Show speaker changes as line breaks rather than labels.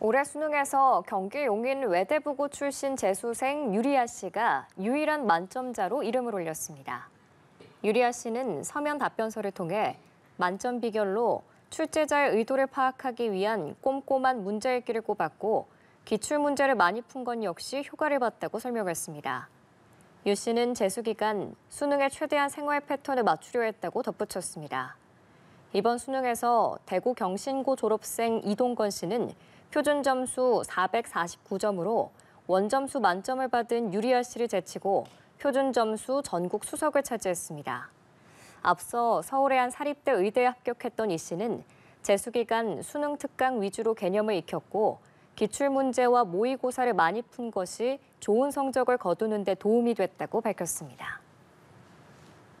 올해 수능에서 경기 용인 외대부고 출신 재수생 유리아 씨가 유일한 만점자로 이름을 올렸습니다. 유리아 씨는 서면 답변서를 통해 만점 비결로 출제자의 의도를 파악하기 위한 꼼꼼한 문제읽기를 꼽았고 기출 문제를 많이 푼 건 역시 효과를 봤다고 설명했습니다. 유 씨는 재수 기간 수능의 최대한 생활 패턴에 맞추려 했다고 덧붙였습니다. 이번 수능에서 대구 경신고 졸업생 이동건 씨는 표준 점수 449점으로 원점수 만점을 받은 유리아 씨를 제치고 표준 점수 전국 수석을 차지했습니다. 앞서 서울의 한 사립대 의대에 합격했던 이 씨는 재수기간 수능 특강 위주로 개념을 익혔고 기출문제와 모의고사를 많이 푼 것이 좋은 성적을 거두는 데 도움이 됐다고 밝혔습니다.